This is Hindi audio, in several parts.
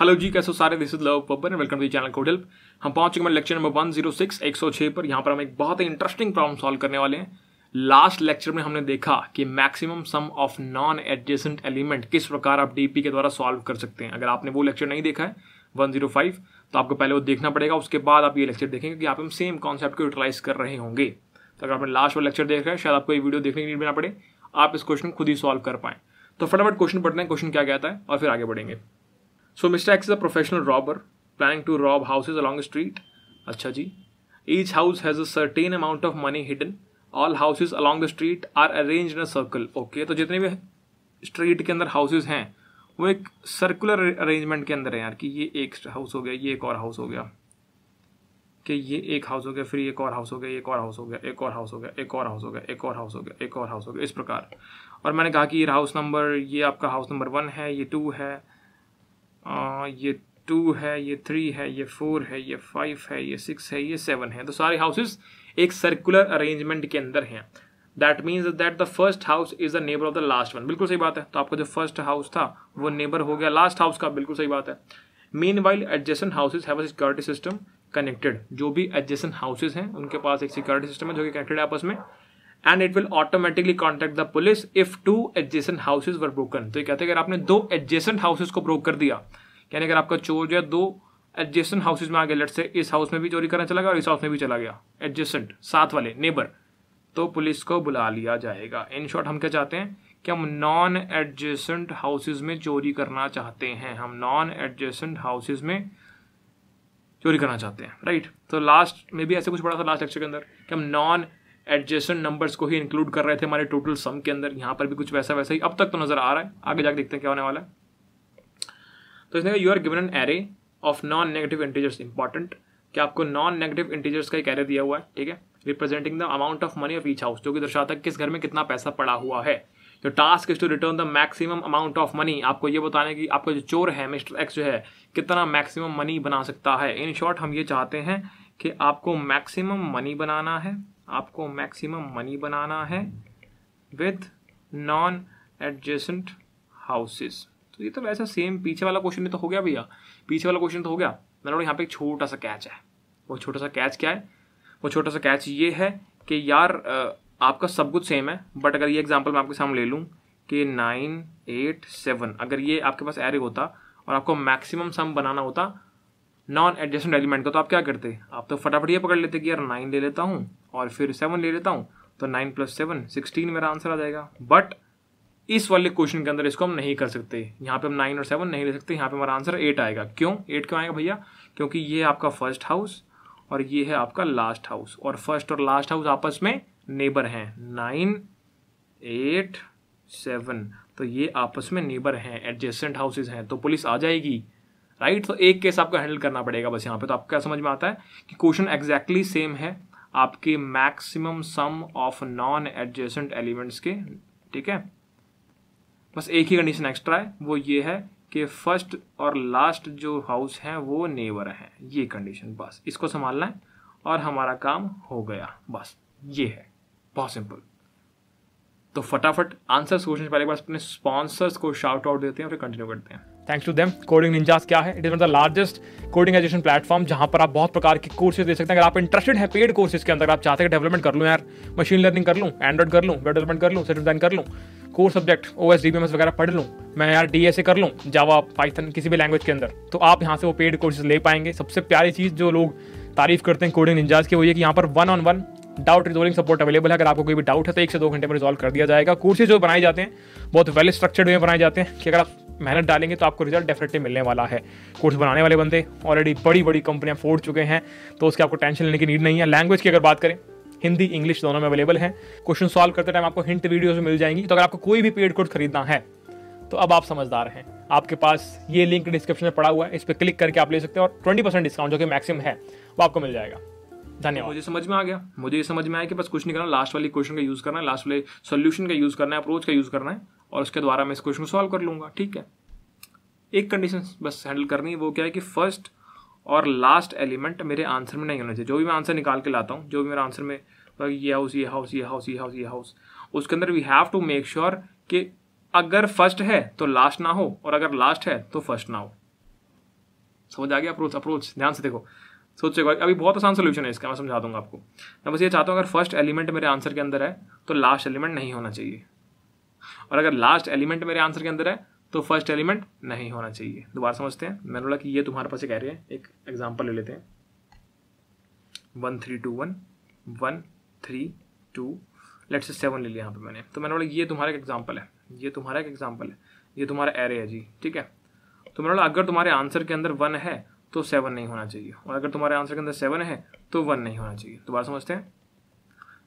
हेलो जी कैसे सारे this is Love Babbar and welcome to channel code help हम पहुंच चुके हैं lecture number one zero six एक सौ छः पर यहाँ पर हम एक बहुत ही इंटरेस्टिंग प्रॉब्लम सॉल्व करने वाले हैं लास्ट लेक्चर में हमने देखा कि maximum sum of non adjacent element किस प्रकार आप डीपी के द्वारा सॉल्व कर सकते हैं अगर आपने वो लेक्चर नहीं देखा है 105 तो आपको पहले वो देखना पड़ेगा उसके बाद आप ये लेक्चर देखेंगे कि आप हम सेम कॉन्सेप्ट को यूटिलाइज कर रहे होंगे तो अगर आपने लास्ट वो लेक्चर देख रहे हैं शायद आपको ये वीडियो देखने की नीड ना पड़े आप इस क्वेश्चन खुद ही सॉल्व कर पाएँ तो फटाफट क्वेश्चन पढ़ते हैं क्वेश्चन क्या कहता है और फिर आगे बढ़ेंगे so mister X is a professional robber planning to rob houses along street अच्छा जी each house has a certain amount of money hidden all houses along the street are arrange in a circle okay तो जितने भी स्ट्रीट के अंदर हाउसेज हैं वो एक सर्कुलर अरेंजमेंट के अंदर है यार कि ये एक हाउस हो गया ये एक और हाउस हो गया कि ये एक हाउस हो गया फिर एक और हाउस हो गया एक और हाउस हो गया एक और हाउस हो गया एक और हाउस हो गया एक और हाउस हो गया एक और हाउस हो गया इस प्रकार और मैंने कहा कि ये हाउस नंबर ये आपका हाउस नंबर वन है ये टू है हाँ, ये टू है ये थ्री है ये फोर है ये फाइव है ये सिक्स है ये सेवन है तो सारे हाउसेज एक सर्कुलर अरेंजमेंट के अंदर हैं that means that the first house is the neighbour of the last one बिल्कुल सही बात है तो आपका जो फर्स्ट हाउस था वो नेबर हो गया लास्ट हाउस का बिल्कुल सही बात है मेन वाइल एडजेसन हाउसेज है सिक्योरिटी सिस्टम कनेक्टेड जो भी एडजेसन हाउसेज हैं उनके पास एक सिक्योरिटी सिस्टम है जो कि कनेक्टेड है आपस में and it will automatically contact the police if two adjacent houses were broken तो ये कहते हैं अगर आपने दो एडजेसेंट हाउसेज को ब्रोक कर दिया यानी अगर आपका चोर जो है दो एडजेसेंट हाउसेज में आ गया लेट से इस हाउस में भी चोरी करना चला गया और इस हाउस में भी चला गया एडजेसेंट साथ वाले नेबर तो पुलिस को बुला लिया जाएगा इन शॉर्ट हम क्या चाहते हैं कि हम नॉन एडजेसेंट हाउसेज में चोरी करना चाहते हैं हम नॉन एडजेसेंट हाउसेज में चोरी करना चाहते हैं राइट तो लास्ट में भी ऐसे कुछ पड़ा था लास्ट लेक्चर के अंदर कि हम नॉन एडजेसेंट नंबर्स को ही इंक्लूड कर रहे थे हमारे टोटल सम के अंदर यहाँ पर भी कुछ वैसा वैसा ही अब तक तो नज़र आ रहा है आगे जाके देखते हैं क्या होने वाला है तो इसने कहा you are given an array of non negative integers important कि आपको नॉन नेगेटिव इंटीजर्स का एक एरे दिया हुआ है ठीक है representing the amount of money of each house जो कि दर्शाता है किस घर में कितना पैसा पड़ा हुआ है जो task is to return the maximum amount of money आपको ये बताने की आपका जो चोर है मिस्टर एक्स जो है कितना मैक्सिमम मनी बना सकता है इन शॉर्ट हम ये चाहते हैं कि आपको मैक्सिमम मनी बनाना है आपको मैक्सिमम मनी बनाना है विद नॉन एडजेसेंट हाउसेस तो ये तो वैसे सेम पीछे वाला क्वेश्चन तो हो गया भैया पीछे वाला क्वेश्चन तो हो गया मैंने यहाँ पे एक छोटा सा कैच है वो छोटा सा कैच क्या है वो छोटा सा कैच ये है कि यार आपका सब कुछ सेम है बट अगर ये एग्जाम्पल मैं आपके सामने ले लूँ कि नाइन एट सेवन अगर ये आपके पास एरे होता और आपको मैक्सिमम सम बनाना होता नॉन एडजस्टेंट एलिमेंट का तो आप क्या करते आप तो फटाफट ये पकड़ लेते कि यार नाइन ले लेता हूँ और फिर सेवन ले लेता हूँ तो नाइन प्लस सेवन सिक्सटीन मेरा आंसर आ जाएगा बट इस वाले क्वेश्चन के अंदर इसको हम नहीं कर सकते यहाँ पे हम नाइन और सेवन नहीं ले सकते यहाँ पे हमारा आंसर एट आएगा क्यों एट क्यों आएगा भैया क्योंकि ये है आपका फर्स्ट हाउस और ये है आपका लास्ट हाउस और फर्स्ट और लास्ट हाउस आपस में नेबर हैं नाइन एट सेवन तो ये आपस में नेबर हैं एडजेसेंट हाउसेज हैं तो पुलिस आ जाएगी राइट तो एक केस आपको हैंडल करना पड़ेगा बस यहाँ पे तो आपको क्या समझ में आता है कि क्वेश्चन एग्जैक्टली सेम है आपके maximum sum of non adjacent elements के ठीक है बस एक ही कंडीशन एक्स्ट्रा है वो ये है कि फर्स्ट और लास्ट जो हाउस है वो नेवर है ये कंडीशन बस इसको संभालना है और हमारा काम हो गया बस ये है बहुत सिंपल तो फटाफट आंसर सोचने से पहले बस अपने स्पॉन्सर्स को शाउट आउट देते हैं और फिर कंटिन्यू करते हैं thanks to them Coding Ninjas क्या है it is one the largest coding education platform जहाँ पर आप बहुत प्रकार के कोर्सेज दे सकते हैं अगर आप इंटरेस्टेड है पेड कोर्सेज के अंदर आप चाहते हैं डेवलपमेंट कर लूँ यार मशीन लर्निंग कर लूँ एंड्रॉइड कर लूँ वेब डेवलपमेंट कर लूँ सेट डिजाइन कर लूँ core subject O S D वगैरह पढ़ लूँ मैं यार डी कर लूँ जावा पाइथन किसी भी लैंग्वेज के अंदर तो आप यहाँ से वो पेड कोर्सेज ले पाएंगे सबसे प्यारी चीज़ जो लोग तारीफ करते हैं कोडिंग निंजाज की वो ये कि यहाँ पर one on one doubt resolving support available है अगर आपको कोई भी डाउट है तो एक से दो घंटे में रिजॉल्व कर दिया जाएगा कोर्सेज जो बनाए जाते हैं बहुत वेल स्ट्रक्चर्ड वे बनाए जाते हैं कि अगर आप मेहनत डालेंगे तो आपको रिजल्ट डेफिनेटली मिलने वाला है कोर्स बनाने वाले बंदे ऑलरेडी बड़ी बड़ी कंपनियाँ फोड़ चुके हैं तो उसके आपको टेंशन लेने की नीड नहीं है लैंग्वेज की अगर बात करें हिंदी इंग्लिश दोनों में अवेलेबल है क्वेश्चन सॉल्व करते टाइम आपको हिंट वीडियोज मिल जाएंगी तो अगर आपको कोई भी पेड कोर्स खरीदना है तो अब आप समझदार हैं आपके पास ये लिंक डिस्क्रिप्शन में पड़ा हुआ है इस पर क्लिक करके आप ले सकते हैं और ट्वेंटी परसेंट डिस्काउंट जो कि मैक्सिमम है वो आपको मिल जाएगा धन्यवाद मुझे समझ में आ गया मुझे ये समझ में आया कि बस कुछ नहीं करना लास्ट वाली क्वेश्चन का यूज़ करना है लास्ट वाले सोल्यूशन का यूज़ करना है अप्रोच का यूज़ करना है और उसके द्वारा मैं इस क्वेश्चन को सॉल्व कर लूँगा ठीक है एक कंडीशन बस हैंडल करनी है वो क्या है कि फर्स्ट और लास्ट एलिमेंट मेरे आंसर में नहीं होना चाहिए जो भी मैं आंसर निकाल के लाता हूँ जो भी मेरा आंसर में मतलब ये हाउस ये हाउस ये हाउस ये हाउस ये हाउस उसके अंदर we have to make sure कि अगर फर्स्ट है तो लास्ट ना हो और अगर लास्ट है तो फर्स्ट ना हो समझ आ गया अप्रोच अप्रोच ध्यान से देखो सोचेगा अभी बहुत आसान सोल्यूशन है इसका मैं समझा दूंगा आपको मैं बस ये चाहता हूँ अगर फर्स्ट एलिमेंट मेरे आंसर के अंदर है तो लास्ट एलिमेंट नहीं होना चाहिए और अगर लास्ट एलिमेंट मेरे आंसर के अंदर है तो फर्स्ट एलिमेंट नहीं होना चाहिए दोबारा समझते हैं मैंने बोला कि ये तुम्हारे पास एक एरे है एक एग्जाम्पल ले लेते हैं one three two one one three two let से सेवन ले लिया यहाँ पे मैंने तो मैंने बोला ये तुम्हारा एक एग्जाम्पल है ये तुम्हारा एक एग्जाम्पल है ये तुम्हारा एरे है जी ठीक है तो मैंने बोला अगर तुम्हारे आंसर के अंदर वन है तो सेवन नहीं होना चाहिए और अगर तुम्हारे आंसर के अंदर सेवन है तो वन नहीं होना चाहिए दोबारा समझते हैं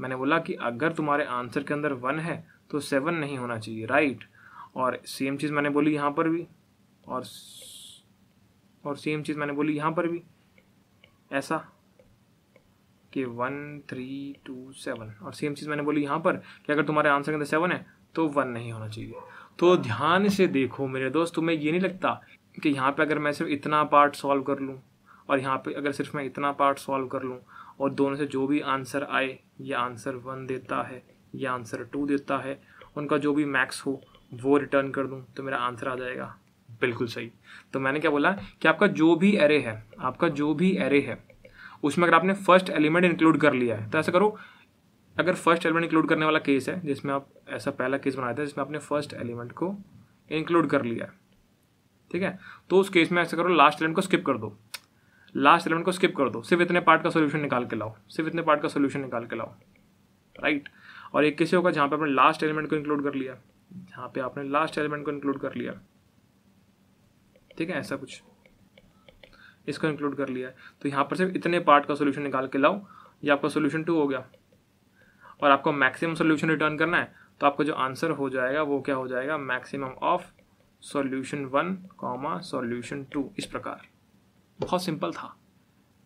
मैंने बोला कि अगर तुम्हारे आंसर के अंदर वन है तो सेवन नहीं होना चाहिए राइट और सेम चीज़ मैंने बोली यहाँ पर भी और और सेम चीज़ मैंने बोली यहाँ पर भी ऐसा कि वन थ्री टू सेवन और सेम चीज़ मैंने बोली यहाँ पर कि अगर तुम्हारे आंसर के अंदर सेवन है तो वन नहीं होना चाहिए तो ध्यान से देखो मेरे दोस्त तुम्हें ये नहीं लगता कि यहाँ पे अगर मैं सिर्फ इतना पार्ट सॉल्व कर लूँ और यहाँ पे अगर सिर्फ मैं इतना पार्ट सॉल्व कर लूँ और दोनों से जो भी आंसर आए या आंसर वन देता है या आंसर टू देता है उनका जो भी मैक्स हो वो रिटर्न कर दूँ तो मेरा आंसर आ जाएगा बिल्कुल सही तो मैंने क्या बोला कि आपका जो भी एरे है आपका जो भी एरे है उसमें अगर आपने फर्स्ट एलिमेंट इंक्लूड कर लिया है तो ऐसा करो अगर फर्स्ट एलिमेंट इंक्लूड करने वाला केस है जिसमें आप ऐसा पहला केस बनाया था जिसमें आपने फर्स्ट एलिमेंट को इंक्लूड कर लिया है ठीक है तो उस केस में ऐसा करो लास्ट एलिमेंट को स्किप कर दो लास्ट एलिमेंट को स्किप कर दो सिर्फ इतने पार्ट का सोल्यूशन निकाल के लाओ सिर्फ इतने पार्ट का सोल्यूशन निकाल के लाओ राइट और एक केस होगा जहाँ पर आपने लास्ट एलिमेंट को इंक्लूड कर लिया जहाँ पे आपने लास्ट एलिमेंट को इंक्लूड कर लिया ठीक है ऐसा कुछ इसको इंक्लूड कर लिया तो यहाँ पर सिर्फ इतने पार्ट का सोल्यूशन निकाल के लाओ ये आपका सोल्यूशन टू हो गया और आपको मैक्सिमम सोल्यूशन रिटर्न करना है तो आपका जो आंसर हो जाएगा वो क्या हो जाएगा maximum of solution one comma solution two इस प्रकार बहुत सिंपल था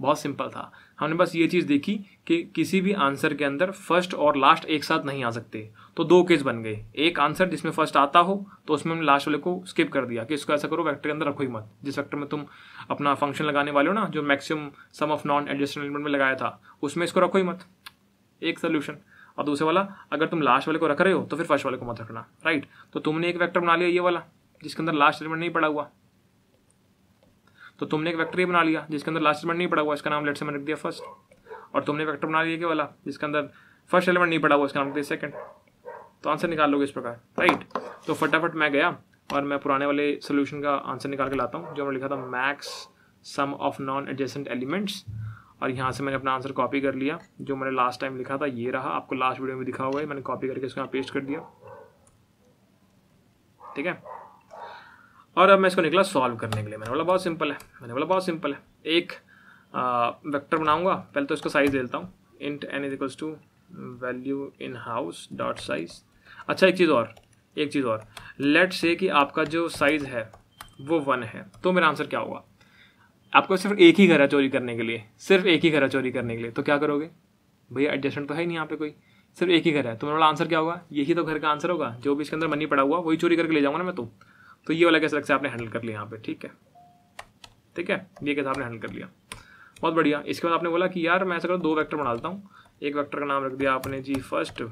बहुत सिंपल था हमने बस ये चीज़ देखी कि किसी भी आंसर के अंदर फर्स्ट और लास्ट एक साथ नहीं आ सकते तो दो केस बन गए एक आंसर जिसमें फर्स्ट आता हो तो उसमें हमने लास्ट वाले को स्किप कर दिया कि इसको ऐसा करो वैक्टर के अंदर रखो ही मत जिस वैक्टर में तुम अपना फंक्शन लगाने वाले हो ना जो maximum sum of non adjusted element में लगाया था उसमें इसको रखो ही मत एक सोल्यूशन और दूसरे वाला अगर तुम लास्ट वाले को रख रहे हो तो फिर फर्स्ट वाले को मत रखना राइट तो तुमने एक वैक्टर बना लिया ये वाला जिसके अंदर लास्ट एलिमेंट नहीं पड़ा हुआ तो तुमने एक वैक्टर ये बना लिया जिसके अंदर लास्ट एलिमेंट नहीं पड़ा हुआ इसका नाम लेट से मैंने रख दिया फर्स्ट और तुमने वैक्टर बना लिया ये वाला जिसके अंदर फर्स्ट एलिमेंट नहीं पड़ा हुआ इसका नाम रख दिया सेकेंड तो आंसर निकाल लोगे इस प्रकार राइट तो फटाफट मैं गया और मैं पुराने वाले सोल्यूशन का आंसर निकाल के लाता हूँ जो मैंने लिखा था max sum of non adjacent elements और यहाँ से मैंने अपना आंसर कॉपी कर लिया जो मैंने लास्ट टाइम लिखा था ये रहा आपको लास्ट वीडियो में दिखा हुआ है मैंने कॉपी करके इसको यहाँ पेस्ट कर दिया ठीक है और अब मैं इसको निकला सॉल्व करने के लिए मैंने बोला बहुत सिंपल है मैंने बोला बहुत सिंपल है एक वेक्टर बनाऊंगा पहले तो इसको साइज़ दे देता हूँ int n is equals to value in house dot size अच्छा एक चीज़ और एक चीज़ और लेट से कि आपका जो साइज़ है वो वन है तो मेरा आंसर क्या होगा आपको सिर्फ एक ही घर है चोरी करने के लिए सिर्फ एक ही घर है चोरी करने के लिए तो क्या करोगे भैया एडजस्टमेंट तो है ही नहीं यहाँ पे कोई सिर्फ एक ही घर है तो मेरा आंसर क्या होगा यही तो घर का आंसर होगा जो भी इसके अंदर मनी पड़ा हुआ वही चोरी करके ले जाऊंगा ना मैं तो तो ये वाला कैसे लगता है आपने हैंडल कर लिया यहाँ पे ठीक है ठीक है ये कैसे आपने हैंडल कर लिया बहुत बढ़िया इसके बाद आपने बोला कि यार मैं ऐसा करो दो वैक्टर बना देता हूँ एक वैक्टर का नाम रख दिया आपने जी फर्स्ट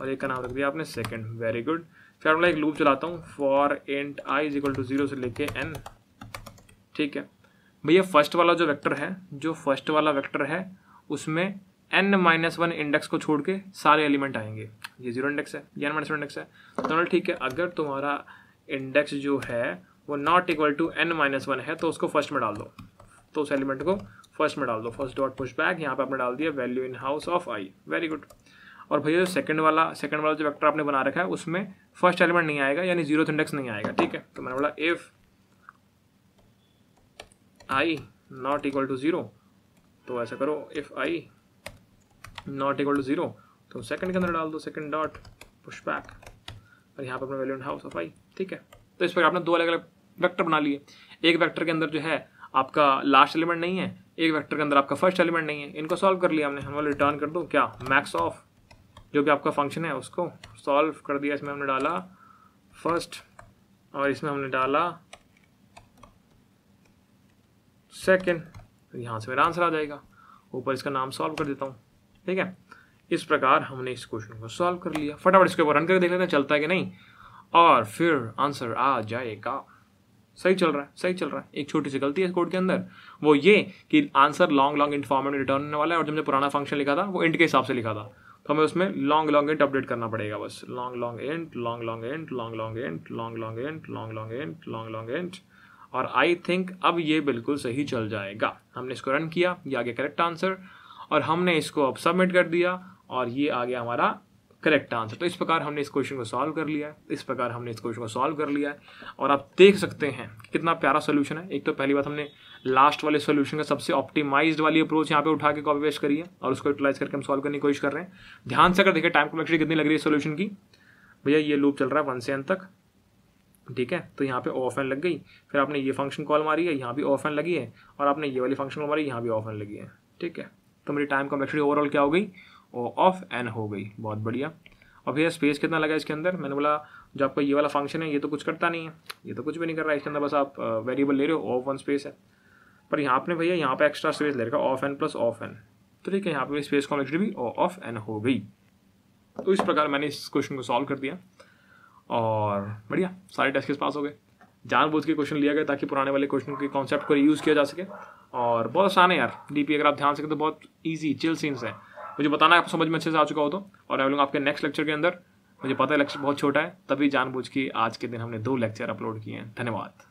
और एक का नाम रख दिया आपने सेकेंड वेरी गुड फिर मैं एक लूप चलाता हूँ for int i is equal to zero से लेके एन ठीक है भैया फर्स्ट वाला जो वेक्टर है जो फर्स्ट वाला वेक्टर है उसमें एन माइनस वन इंडेक्स को छोड़ के सारे एलिमेंट आएंगे ये जीरो इंडेक्स है ये एन माइनस वन इंडेक्स है तो ठीक है अगर तुम्हारा इंडेक्स जो है वो not equal to n minus one है तो उसको फर्स्ट में डाल दो तो उस एलिमेंट को फर्स्ट में डाल दो फर्स्ट डॉट पुश बैक यहाँ पर आपने डाल दिया value in house of i very good और भैया जो सेकंड वाला सेकंड वाला जो वेक्टर आपने बना रखा है उसमें फर्स्ट एलिमेंट नहीं आएगा यानी जीरो इंडेक्स नहीं आएगा ठीक है तो मैंने बोला if i not equal to zero तो ऐसा करो if i not equal to zero तो सेकंड के अंदर डाल दो सेकंड डॉट पुश बैक और यहाँ पर अपना value in house of i ठीक है तो इस पर आपने दो अलग अलग वैक्टर बना लिए एक वैक्टर के अंदर जो है आपका लास्ट एलिमेंट नहीं है एक वैक्टर के अंदर आपका फर्स्ट एलिमेंट नहीं है इनको सॉल्व कर लिया हमने हम रिटर्न कर दो क्या मैक्स ऑफ जो भी आपका फंक्शन है उसको सॉल्व कर दिया इसमें हमने डाला फर्स्ट और इसमें हमने डाला सेकेंड तो यहाँ से मेरा आंसर आ जाएगा ऊपर इसका नाम सॉल्व कर देता हूँ ठीक है इस प्रकार हमने इस क्वेश्चन को सॉल्व कर लिया फटाफट इसके ऊपर रन करके देख लेते हैं चलता है कि नहीं और फिर आंसर आ जाएगा सही चल रहा है सही चल रहा है एक छोटी सी गलती है कोड के अंदर वो ये कि answer long long int format में रिटर्न होने वाला है और हमने पुराना फंक्शन लिखा था वो इंट के हिसाब से लिखा था तो हमें उसमें लॉन्ग लॉन्ग इंट अपडेट करना पड़ेगा बस long long int long long int long long int long long int long long int long long int और आई थिंक अब ये बिल्कुल सही चल जाएगा हमने इसको रन किया ये आ गया करेक्ट आंसर और हमने इसको अब सबमिट कर दिया और ये आ गया हमारा करेक्ट आंसर तो इस प्रकार हमने इस क्वेश्चन को सॉल्व कर लिया इस प्रकार हमने इस क्वेश्चन को सॉल्व कर लिया है और आप देख सकते हैं कि कितना प्यारा सोल्यूशन है एक तो पहली बात हमने लास्ट वाले सोल्यूशन का सबसे ऑप्टिमाइज वाली अप्रोच यहाँ पे उठा के कॉपी वेस्ट करिए और उसको यूटिलाइज करके हम सॉल्व करने की कोशिश कर रहे हैं ध्यान से अगर देखिए टाइम कम्प्लेक्सिटी कितनी लग रही है सोल्यूशन की भैया ये लूप चल रहा है वन से एन तक ठीक है तो यहाँ पे ऑफ एन लग गई फिर आपने ये फंक्शन कॉल मारी है यहाँ भी ऑफ एन लगी है और आपने ये वाली फंक्शन कॉल मारी यहाँ भी ऑफ एन लगी है ठीक है तो मेरी टाइम कम्प्लेक्सिटी ओवरऑल क्या हो गई और ऑफ एन हो गई बहुत बढ़िया और भैया स्पेस कितना लगा इसके अंदर मैंने बोला जो आपका ये वाला फंक्शन है ये तो कुछ करता नहीं है ये तो कुछ भी नहीं कर रहा है इसके अंदर बस आप वेरिएबल ले रहे हो ऑफ वन स्पेस है पर यहाँ आपने भैया यहाँ पर एक्स्ट्रा स्पेस ले रखा of n plus of n तो ठीक है यहाँ पर स्पेस कॉम भी ऑफ एन हो गई तो इस प्रकार मैंने इस क्वेश्चन को सॉल्व कर दिया और बढ़िया सारे टेस्ट पास हो गए जानबूझ के क्वेश्चन लिया गया ताकि पुराने वाले क्वेश्चन के कॉन्सेप्ट को यूज़ किया जा सके और बहुत आसान है यार डीपी अगर आप ध्यान सकें तो बहुत ईजी चिल सीन्स है मुझे बताना आप समझ में अच्छे से आ चुका हो तो और आई लूँगा आपके नेक्स्ट लेक्चर के अंदर मुझे पता है लेक्चर बहुत छोटा है तभी जानबूझ के आज के दिन हमने दो लेक्चर अपलोड किए हैं धन्यवाद